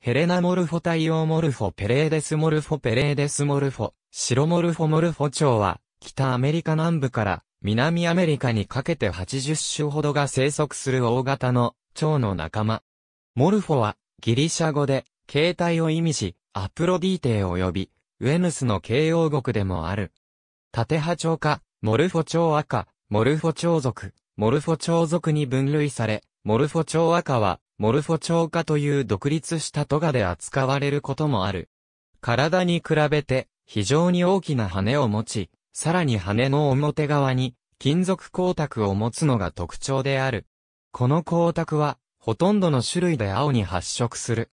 ヘレナモルフォ対応モルフォペレーデスモルフォペレーデスモルフォ、シロモルフォモルフォ蝶は、北アメリカ南部から南アメリカにかけて80種ほどが生息する大型の蝶の仲間。モルフォはギリシャ語で形態を意味し、アプロディーテー及びウェヌスの形容語でもある。縦波蝶科、モルフォ蝶赤、モルフォ蝶族、モルフォ蝶族に分類され、モルフォ蝶赤はモルフォ超過という独立したトガで扱われることもある。体に比べて非常に大きな羽を持ち、さらに羽の表側に金属光沢を持つのが特徴である。この光沢はほとんどの種類で青に発色する。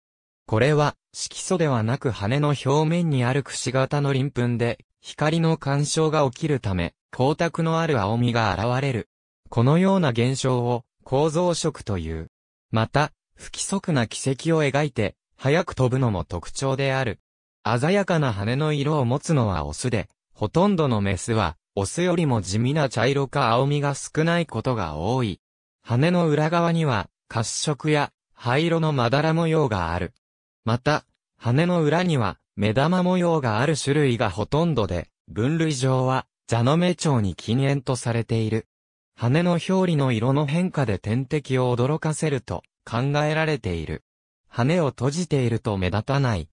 これは色素ではなく羽の表面にある櫛型の鱗粉で光の干渉が起きるため光沢のある青みが現れる。このような現象を構造色という。また、不規則な軌跡を描いて、早く飛ぶのも特徴である。鮮やかな羽の色を持つのはオスで、ほとんどのメスは、オスよりも地味な茶色か青みが少ないことが多い。羽の裏側には、褐色や灰色のまだら模様がある。また、羽の裏には、目玉模様がある種類がほとんどで、分類上は、ザノメ蝶に禁煙とされている。羽の表裏の色の変化で天敵を驚かせると考えられている。羽を閉じていると目立たない。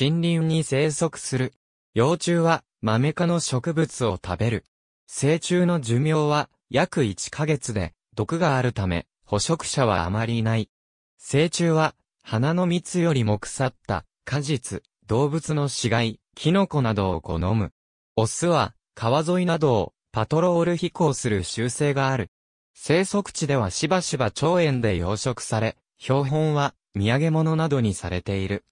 森林に生息する。幼虫はマメ科の植物を食べる。成虫の寿命は約1ヶ月で毒があるため捕食者はあまりいない。成虫は花の蜜よりも腐った果実、動物の死骸、キノコなどを好む。オスは川沿いなどをパトロール飛行する習性がある。生息地ではしばしば腸園で養殖され、標本は土産物などにされている。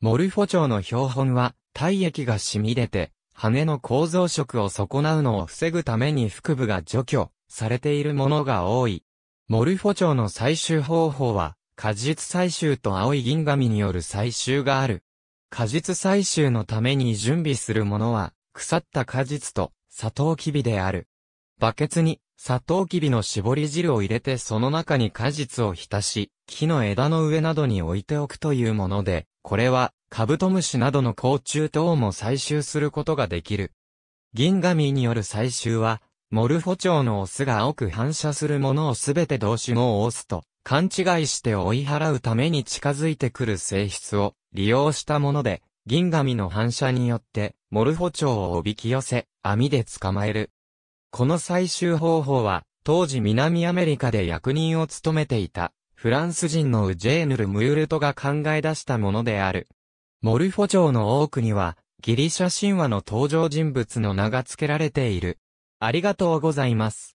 モルフォ蝶の標本は体液が染み出て、羽の構造色を損なうのを防ぐために腹部が除去されているものが多い。モルフォ蝶の採集方法は、果実採集と青い銀紙による採集がある。果実採集のために準備するものは、腐った果実とサトウキビである。バケツに、サトウキビの絞り汁を入れてその中に果実を浸し、木の枝の上などに置いておくというもので、これは、カブトムシなどの甲虫等も採集することができる。銀紙による採集は、モルフォチョウのオスが青く反射するものをすべて同種のオスと勘違いして追い払うために近づいてくる性質を利用したもので、銀紙の反射によって、モルフォチョウをおびき寄せ、網で捕まえる。この採集方法は、当時南アメリカで役人を務めていた、フランス人のウジェーヌル・ムールトが考え出したものである。モルフォチョウの多くには、ギリシャ神話の登場人物の名が付けられている。ありがとうございます。